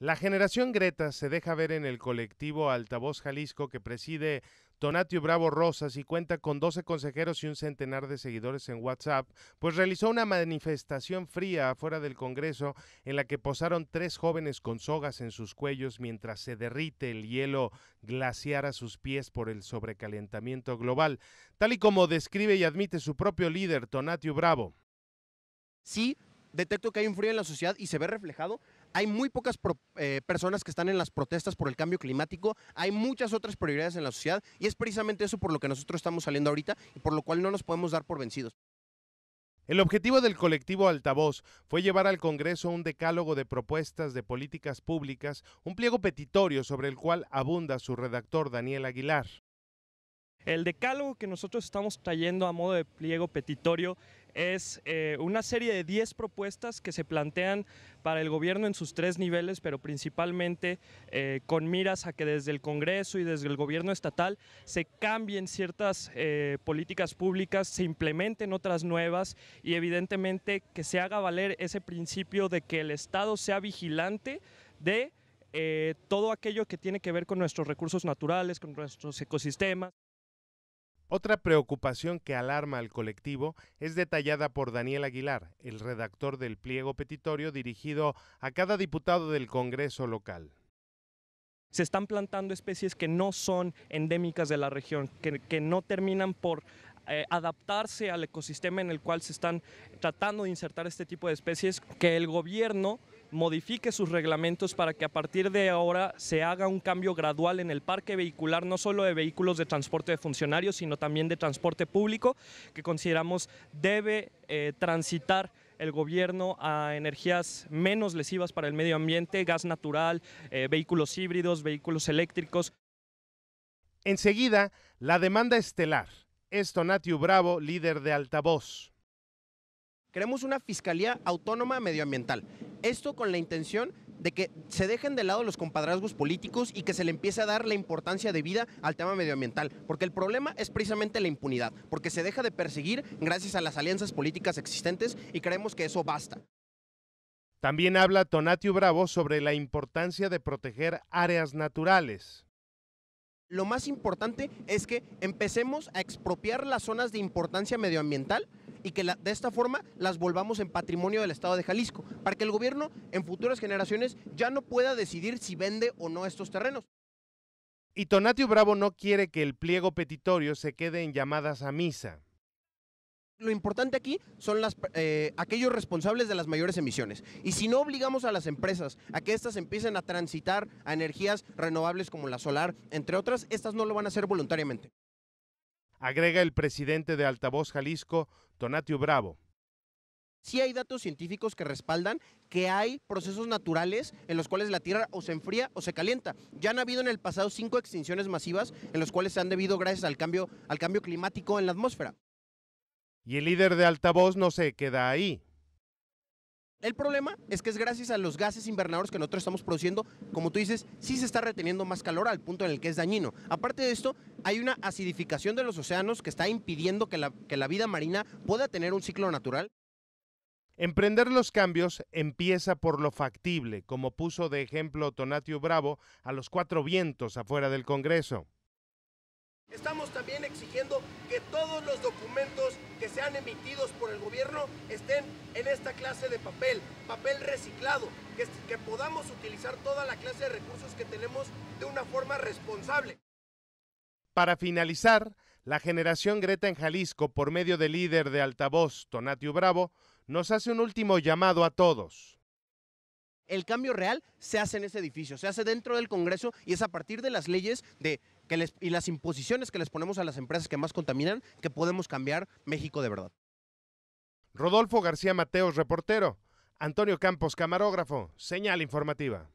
La generación Greta se deja ver en el colectivo Altavoz Jalisco que preside Tonatio Bravo Rosas y cuenta con 12 consejeros y un centenar de seguidores en WhatsApp, pues realizó una manifestación fría afuera del Congreso en la que posaron tres jóvenes con sogas en sus cuellos mientras se derrite el hielo glaciar a sus pies por el sobrecalentamiento global, tal y como describe y admite su propio líder, Tonatio Bravo. Sí, detecto que hay un frío en la sociedad y se ve reflejado hay muy pocas eh, personas que están en las protestas por el cambio climático, hay muchas otras prioridades en la sociedad y es precisamente eso por lo que nosotros estamos saliendo ahorita y por lo cual no nos podemos dar por vencidos. El objetivo del colectivo Altavoz fue llevar al Congreso un decálogo de propuestas de políticas públicas, un pliego petitorio sobre el cual abunda su redactor Daniel Aguilar. El decálogo que nosotros estamos trayendo a modo de pliego petitorio es eh, una serie de 10 propuestas que se plantean para el gobierno en sus tres niveles, pero principalmente eh, con miras a que desde el Congreso y desde el gobierno estatal se cambien ciertas eh, políticas públicas, se implementen otras nuevas y evidentemente que se haga valer ese principio de que el Estado sea vigilante de todo aquello que tiene que ver con nuestros recursos naturales, con nuestros ecosistemas. Otra preocupación que alarma al colectivo es detallada por Daniel Aguilar, el redactor del pliego petitorio dirigido a cada diputado del Congreso local. Se están plantando especies que no son endémicas de la región, que, no terminan por eh, adaptarse al ecosistema en el cual se están tratando de insertar este tipo de especies, que el gobierno modifique sus reglamentos para que a partir de ahora se haga un cambio gradual en el parque vehicular, no solo de vehículos de transporte de funcionarios, sino también de transporte público, que consideramos debe eh, transitar el gobierno a energías menos lesivas para el medio ambiente, gas natural, eh, vehículos híbridos, vehículos eléctricos. Enseguida, la demanda estelar es Natiu Bravo, líder de Altavoz. Queremos una fiscalía autónoma medioambiental. Esto con la intención de que se dejen de lado los compadrazgos políticos y que se le empiece a dar la importancia de vida al tema medioambiental, porque el problema es precisamente la impunidad, porque se deja de perseguir gracias a las alianzas políticas existentes y creemos que eso basta. También habla Tonatio Bravo sobre la importancia de proteger áreas naturales lo más importante es que empecemos a expropiar las zonas de importancia medioambiental y que de esta forma las volvamos en patrimonio del Estado de Jalisco, para que el gobierno en futuras generaciones ya no pueda decidir si vende o no estos terrenos. Y Tonatio Bravo no quiere que el pliego petitorio se quede en llamadas a misa lo importante aquí son eh, aquellos responsables de las mayores emisiones. Y si no obligamos a las empresas a que éstas empiecen a transitar a energías renovables como la solar, entre otras, estas no lo van a hacer voluntariamente. Agrega el presidente de Altavoz Jalisco, Tonatio Bravo. Sí hay datos científicos que respaldan que hay procesos naturales en los cuales la Tierra o se enfría o se calienta. Ya han habido en el pasado cinco extinciones masivas en los cuales se han debido gracias al cambio, al cambio climático en la atmósfera. Y el líder de altavoz no se queda ahí. El problema es que es gracias a los gases invernadores que nosotros estamos produciendo, como tú dices, sí se está reteniendo más calor al punto en el que es dañino. Aparte de esto, hay una acidificación de los océanos que está impidiendo que la, que la vida marina pueda tener un ciclo natural. Emprender los cambios empieza por lo factible, como puso de ejemplo Tonatio Bravo a los cuatro vientos afuera del Congreso. Estamos también exigiendo que todos los documentos que sean emitidos por el gobierno estén en esta clase de papel, papel reciclado, que, podamos utilizar toda la clase de recursos que tenemos de una forma responsable. Para finalizar, la generación Greta en Jalisco, por medio del líder de altavoz, Tonatio Bravo, nos hace un último llamado a todos. El cambio real se hace en ese edificio, se hace dentro del Congreso y es a partir de las leyes de y las imposiciones que les ponemos a las empresas que más contaminan, que podemos cambiar México de verdad. Rodolfo García Mateos, reportero. Antonio Campos, camarógrafo. Señal informativa.